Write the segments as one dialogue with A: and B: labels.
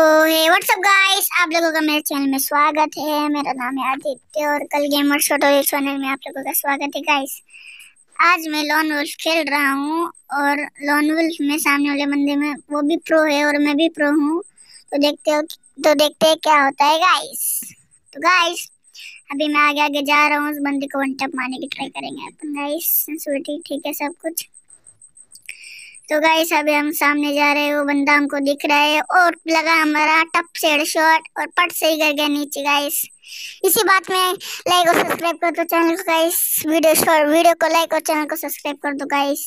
A: तो हे WhatsApp guys आप लोगों का मेरे चैनल में स्वागत है मेरा नाम है आदित्य और कल गेमर शॉट और चैनल में आप लोगों का स्वागत है गाइस आज मैं लॉन वुल्फ खेल रहा हूँ और लॉन वुल्फ में सामने वाले बंदे में वो भी प्रो है और मैं भी प्रो हूँ तो देखते हो तो देखते हैं क्या होता है गाइस तो गाइस अभी मैं आगे आगे जा रहा हूँ उस बंदे को वन टप मारने की ट्राई करेंगे अपन गाइस ठीक है सब कुछ तो गाइस अभी हम सामने जा रहे हैं वो बंदा हमको दिख रहा है और लगा हमारा टप सेड शॉट और पट से ही गिर गया नीचे गाइस इसी बात में लाइक और सब्सक्राइब कर दो चैनल को गाइस वीडियो शॉर्ट वीडियो को लाइक और चैनल को सब्सक्राइब कर दो गाइस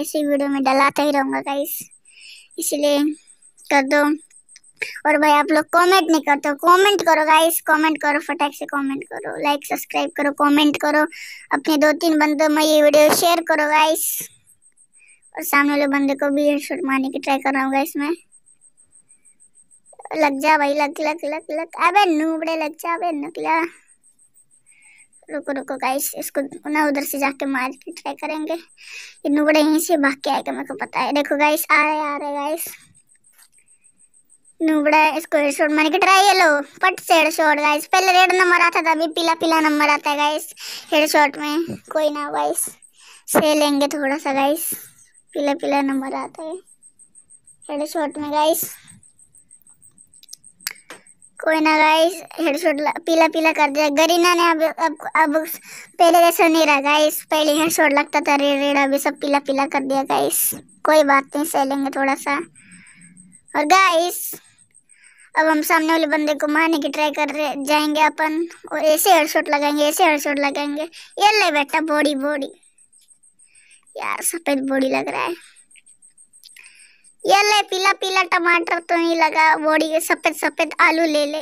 A: ऐसी वीडियो में डलाता ही रहूँगा गाइस इसलिए कर दो और भाई आप लोग कमेंट नहीं करते कमेंट करो गाइस कमेंट करो फटाक से कमेंट करो लाइक सब्सक्राइब करो कमेंट करो अपने दो तीन बंदों में ये वीडियो शेयर करो गाइस और सामने वाले बंदे को भी हेडशॉट मारने की ट्राई कर रहा हूँ इसमें लग जा भाई लग लग लग लग अबे नूबड़े लग जा अबे निकला रुको रुको गाइस इसको ना उधर से जाके मार के ट्राई करेंगे ये नूबड़े यहीं से भाग के आएगा मेरे को पता है देखो गाइस आ रहे आ रहे गाइस नूबड़ा इसको हेडशॉट मारने की ट्राई ये लो पट से हेडशॉट गाइस पहले रेड नंबर आता था अभी पीला पीला नंबर आता है गाइस हेडशॉट में कोई ना गाइस से लेंगे थोड़ा सा गाइस पीला पीला नंबर आता है हेड शॉट में गाइस कोई ना गाइस हेड शॉट पीला पीला कर दिया गरीना ने अब अब अब पहले जैसा नहीं रहा गाइस पहले हेड शॉट लगता था रेड रेड अभी सब पीला पीला कर दिया गाइस कोई बात नहीं सह लेंगे थोड़ा सा और गाइस अब हम सामने वाले बंदे को मारने की ट्राई कर रहे जाएंगे अपन और ऐसे हेड शॉट लगाएंगे ऐसे हेड शॉट लगाएंगे ये ले बेटा बॉडी बॉडी यार सफेद बोड़ी लग रहा है ये ले पीला पीला टमाटर तो नहीं लगा बोड़ी के सफेद सफेद आलू ले ले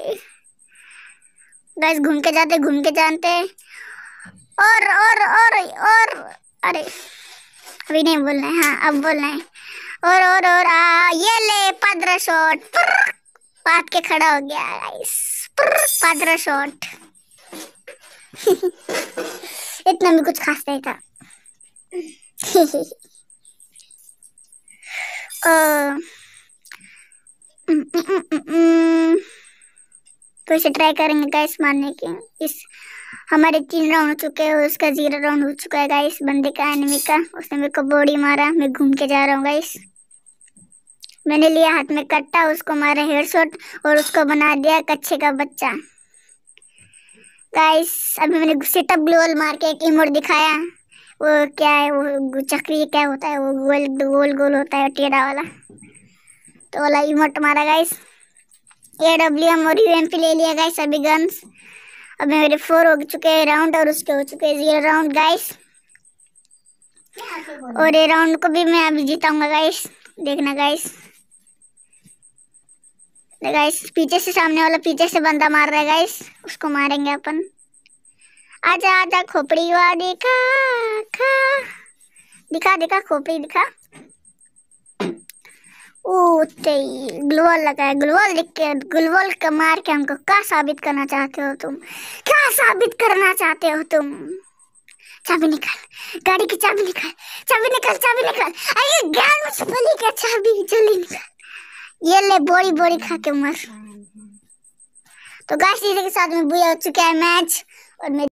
A: गैस घूम के जाते घूम के जानते और और और और अरे अभी नहीं बोल रहे हाँ अब बोल रहे और और और आ ये ले पंद्रह शॉट पात के खड़ा हो गया गाइस
B: पंद्रह
A: शॉट इतना भी कुछ खास नहीं था तो इसे ट्राई करेंगे गाइस मारने की इस हमारे तीन राउंड हो चुके हैं उसका जीरो राउंड हो चुका है गाइस बंदे का एनिमी का उसने मेरे को बॉडी मारा मैं घूम के जा रहा हूँ गाइस मैंने लिया हाथ में कट्टा उसको मारा हेडशॉट और उसको बना दिया कच्चे का बच्चा गाइस अभी मैंने सेटअप ग्लोअल मार के एक इमोट दिखाया वो क्या है वो चक्री क्या होता है वो गोल गोल गोल होता है टेढ़ा वाला तो वाला इमोट मारा गाइस ए डब्ल्यू एम और यू एम पी ले लिया गाइस अभी गन्स अब मेरे फोर हो चुके हैं राउंड और उसके हो चुके हैं जीरो राउंड गाइस और ये राउंड को भी मैं अभी जीताऊंगा गाइस देखना गाइस गाइस तो पीछे से सामने वाला पीछे से बंदा मार रहा है गाइस उसको मारेंगे अपन आजा आजा खोपड़ी वा दिखा खा दिखा दिखा खोपड़ी दिखा ओ ग्लोबल लगा है ग्लोबल लिख के ग्लोबल का मार के हमको क्या साबित करना चाहते हो तुम क्या साबित करना चाहते हो तुम चाबी निकाल गाड़ी की चाबी निकाल चाबी निकाल चाबी निकाल अरे ज्ञान मुझे क्या चाबी जल्दी निकाल ये ले बोरी बोरी खा के मर तो गाइस इसी के साथ में बुआ हो चुका है मैच और